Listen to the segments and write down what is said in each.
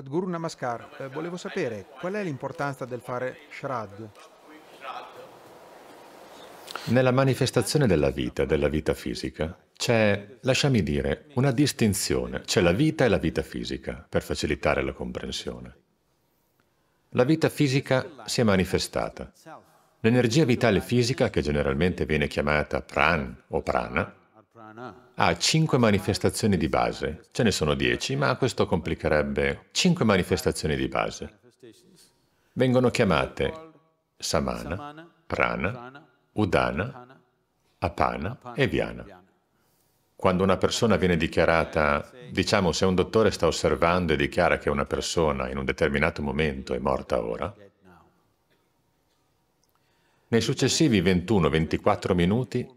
Sadhguru Namaskar, eh, volevo sapere qual è l'importanza del fare Shrad? Nella manifestazione della vita, della vita fisica, c'è, lasciami dire, una distinzione. C'è la vita e la vita fisica, per facilitare la comprensione. La vita fisica si è manifestata. L'energia vitale fisica, che generalmente viene chiamata pran o prana, ha cinque manifestazioni di base. Ce ne sono dieci, ma questo complicherebbe cinque manifestazioni di base. Vengono chiamate samana, prana, udana, apana e viana. Quando una persona viene dichiarata, diciamo se un dottore sta osservando e dichiara che una persona in un determinato momento è morta ora, nei successivi 21-24 minuti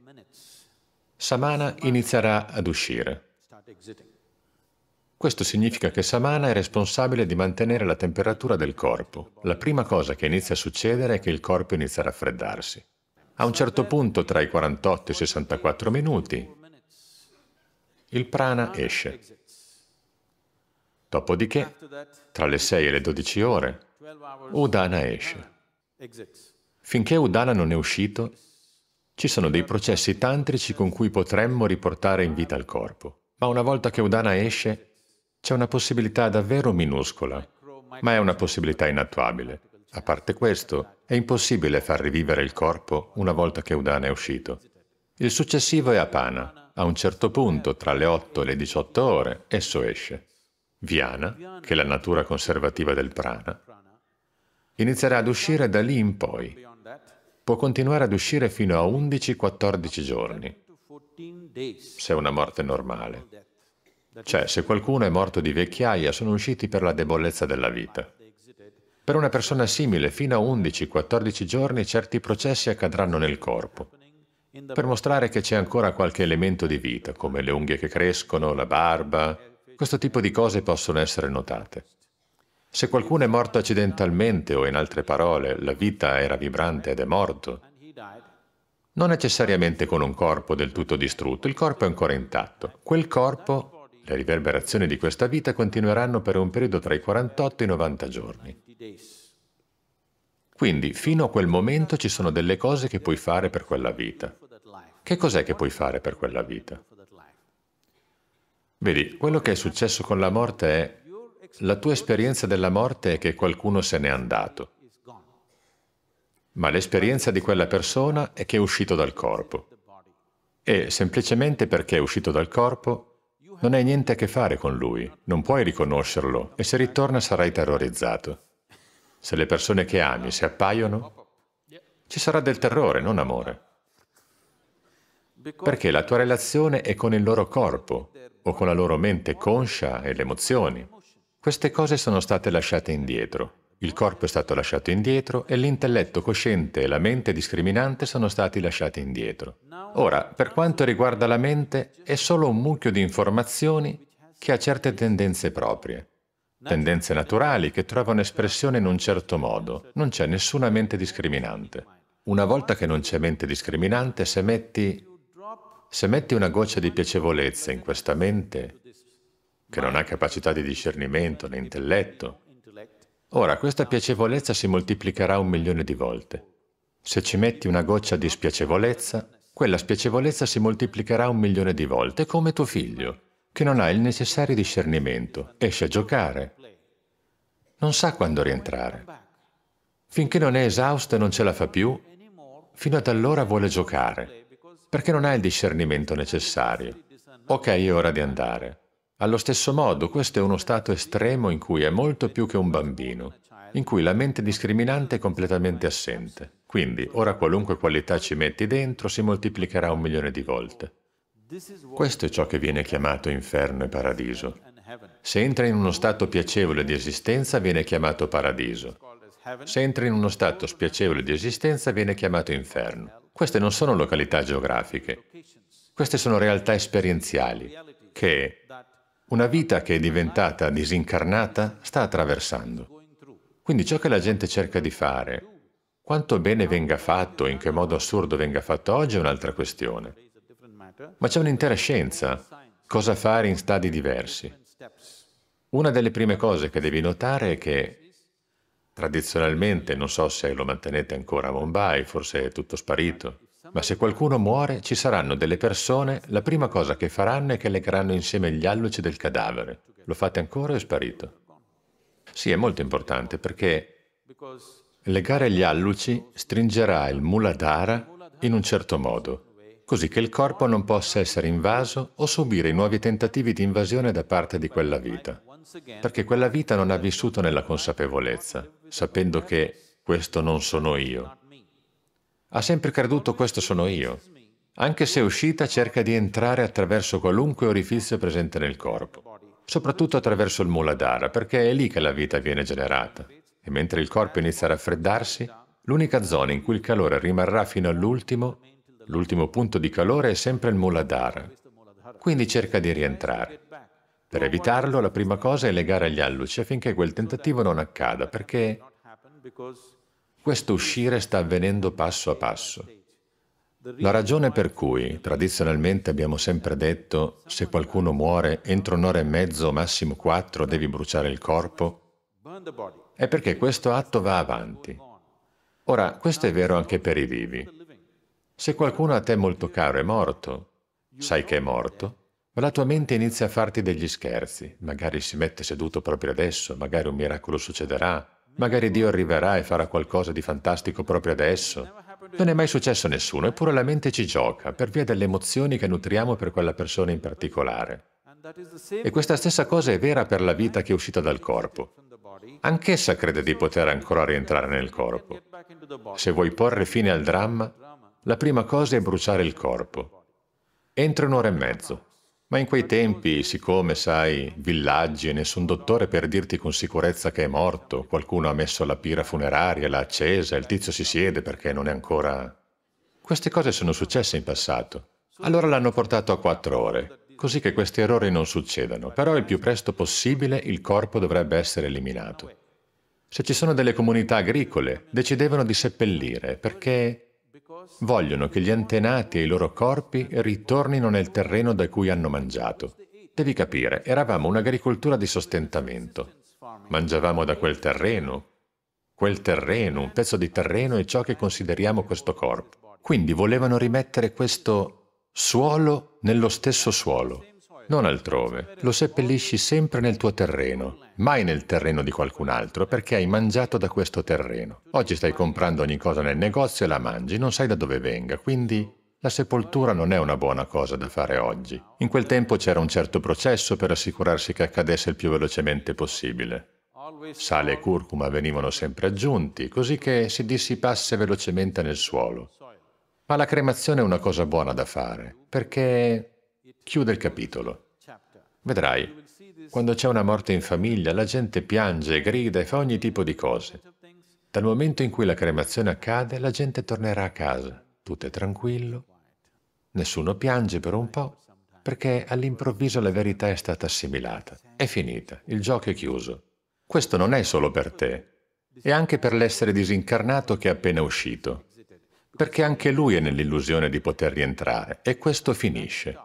Samana inizierà ad uscire. Questo significa che Samana è responsabile di mantenere la temperatura del corpo. La prima cosa che inizia a succedere è che il corpo inizia a raffreddarsi. A un certo punto, tra i 48 e i 64 minuti, il prana esce. Dopodiché, tra le 6 e le 12 ore, Udana esce. Finché Udana non è uscito, ci sono dei processi tantrici con cui potremmo riportare in vita il corpo, ma una volta che Udana esce c'è una possibilità davvero minuscola, ma è una possibilità inattuabile. A parte questo, è impossibile far rivivere il corpo una volta che Udana è uscito. Il successivo è Apana. A un certo punto, tra le 8 e le 18 ore, esso esce. Viana, che è la natura conservativa del prana, inizierà ad uscire da lì in poi può continuare ad uscire fino a 11-14 giorni, se è una morte normale. Cioè, se qualcuno è morto di vecchiaia, sono usciti per la debolezza della vita. Per una persona simile, fino a 11-14 giorni certi processi accadranno nel corpo, per mostrare che c'è ancora qualche elemento di vita, come le unghie che crescono, la barba, questo tipo di cose possono essere notate. Se qualcuno è morto accidentalmente o in altre parole la vita era vibrante ed è morto, non necessariamente con un corpo del tutto distrutto, il corpo è ancora intatto. Quel corpo, le riverberazioni di questa vita continueranno per un periodo tra i 48 e i 90 giorni. Quindi fino a quel momento ci sono delle cose che puoi fare per quella vita. Che cos'è che puoi fare per quella vita? Vedi, quello che è successo con la morte è la tua esperienza della morte è che qualcuno se n'è andato, ma l'esperienza di quella persona è che è uscito dal corpo. E semplicemente perché è uscito dal corpo, non hai niente a che fare con lui, non puoi riconoscerlo e se ritorna sarai terrorizzato. Se le persone che ami si appaiono, ci sarà del terrore, non amore. Perché la tua relazione è con il loro corpo o con la loro mente conscia e le emozioni. Queste cose sono state lasciate indietro. Il corpo è stato lasciato indietro e l'intelletto cosciente e la mente discriminante sono stati lasciati indietro. Ora, per quanto riguarda la mente, è solo un mucchio di informazioni che ha certe tendenze proprie, tendenze naturali che trovano espressione in un certo modo. Non c'è nessuna mente discriminante. Una volta che non c'è mente discriminante, se metti, se metti una goccia di piacevolezza in questa mente, che non ha capacità di discernimento né intelletto. Ora, questa piacevolezza si moltiplicherà un milione di volte. Se ci metti una goccia di spiacevolezza, quella spiacevolezza si moltiplicherà un milione di volte, come tuo figlio, che non ha il necessario discernimento, esce a giocare, non sa quando rientrare. Finché non è esausto e non ce la fa più, fino ad allora vuole giocare, perché non ha il discernimento necessario. Ok, è ora di andare. Allo stesso modo, questo è uno stato estremo in cui è molto più che un bambino, in cui la mente discriminante è completamente assente. Quindi, ora qualunque qualità ci metti dentro si moltiplicherà un milione di volte. Questo è ciò che viene chiamato inferno e paradiso. Se entra in uno stato piacevole di esistenza viene chiamato paradiso. Se entra in uno stato spiacevole di esistenza viene chiamato inferno. Queste non sono località geografiche, queste sono realtà esperienziali che una vita che è diventata disincarnata sta attraversando. Quindi ciò che la gente cerca di fare, quanto bene venga fatto, in che modo assurdo venga fatto oggi è un'altra questione. Ma c'è un'intera scienza, cosa fare in stadi diversi. Una delle prime cose che devi notare è che tradizionalmente, non so se lo mantenete ancora a Mumbai, forse è tutto sparito, ma se qualcuno muore, ci saranno delle persone, la prima cosa che faranno è che legheranno insieme gli alluci del cadavere. Lo fate ancora o è sparito? Sì, è molto importante perché legare gli alluci stringerà il muladhara in un certo modo, così che il corpo non possa essere invaso o subire i nuovi tentativi di invasione da parte di quella vita, perché quella vita non ha vissuto nella consapevolezza, sapendo che questo non sono io, ha sempre creduto questo sono io. Anche se uscita cerca di entrare attraverso qualunque orifizio presente nel corpo, soprattutto attraverso il muladhara, perché è lì che la vita viene generata. E mentre il corpo inizia a raffreddarsi, l'unica zona in cui il calore rimarrà fino all'ultimo, l'ultimo punto di calore è sempre il muladhara. Quindi cerca di rientrare. Per evitarlo, la prima cosa è legare gli alluci affinché quel tentativo non accada, perché questo uscire sta avvenendo passo a passo. La ragione per cui tradizionalmente abbiamo sempre detto se qualcuno muore entro un'ora e mezzo, massimo quattro, devi bruciare il corpo, è perché questo atto va avanti. Ora, questo è vero anche per i vivi. Se qualcuno a te molto caro è morto, sai che è morto, ma la tua mente inizia a farti degli scherzi. Magari si mette seduto proprio adesso, magari un miracolo succederà, Magari Dio arriverà e farà qualcosa di fantastico proprio adesso. Non è mai successo a nessuno, eppure la mente ci gioca, per via delle emozioni che nutriamo per quella persona in particolare. E questa stessa cosa è vera per la vita che è uscita dal corpo. Anch'essa crede di poter ancora rientrare nel corpo. Se vuoi porre fine al dramma, la prima cosa è bruciare il corpo. Entra un'ora e mezzo, ma in quei tempi, siccome, sai, villaggi e nessun dottore per dirti con sicurezza che è morto, qualcuno ha messo la pira funeraria, l'ha accesa, il tizio si siede perché non è ancora... Queste cose sono successe in passato. Allora l'hanno portato a quattro ore, così che questi errori non succedano, però il più presto possibile il corpo dovrebbe essere eliminato. Se ci sono delle comunità agricole, decidevano di seppellire, perché Vogliono che gli antenati e i loro corpi ritornino nel terreno da cui hanno mangiato. Devi capire, eravamo un'agricoltura di sostentamento. Mangiavamo da quel terreno, quel terreno, un pezzo di terreno e ciò che consideriamo questo corpo. Quindi volevano rimettere questo suolo nello stesso suolo non altrove. Lo seppellisci sempre nel tuo terreno, mai nel terreno di qualcun altro, perché hai mangiato da questo terreno. Oggi stai comprando ogni cosa nel negozio e la mangi, non sai da dove venga, quindi la sepoltura non è una buona cosa da fare oggi. In quel tempo c'era un certo processo per assicurarsi che accadesse il più velocemente possibile. Sale e curcuma venivano sempre aggiunti, così che si dissipasse velocemente nel suolo. Ma la cremazione è una cosa buona da fare, perché chiude il capitolo. Vedrai, quando c'è una morte in famiglia, la gente piange, grida e fa ogni tipo di cose. Dal momento in cui la cremazione accade, la gente tornerà a casa, tutto è tranquillo, nessuno piange per un po', perché all'improvviso la verità è stata assimilata. È finita, il gioco è chiuso. Questo non è solo per te, è anche per l'essere disincarnato che è appena uscito, perché anche lui è nell'illusione di poter rientrare e questo finisce.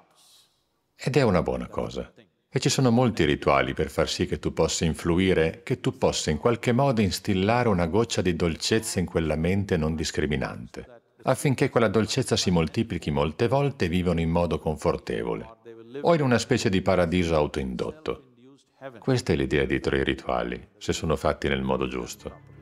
Ed è una buona cosa. E ci sono molti rituali per far sì che tu possa influire, che tu possa in qualche modo instillare una goccia di dolcezza in quella mente non discriminante, affinché quella dolcezza si moltiplichi molte volte e vivano in modo confortevole, o in una specie di paradiso autoindotto. Questa è l'idea dietro i rituali, se sono fatti nel modo giusto.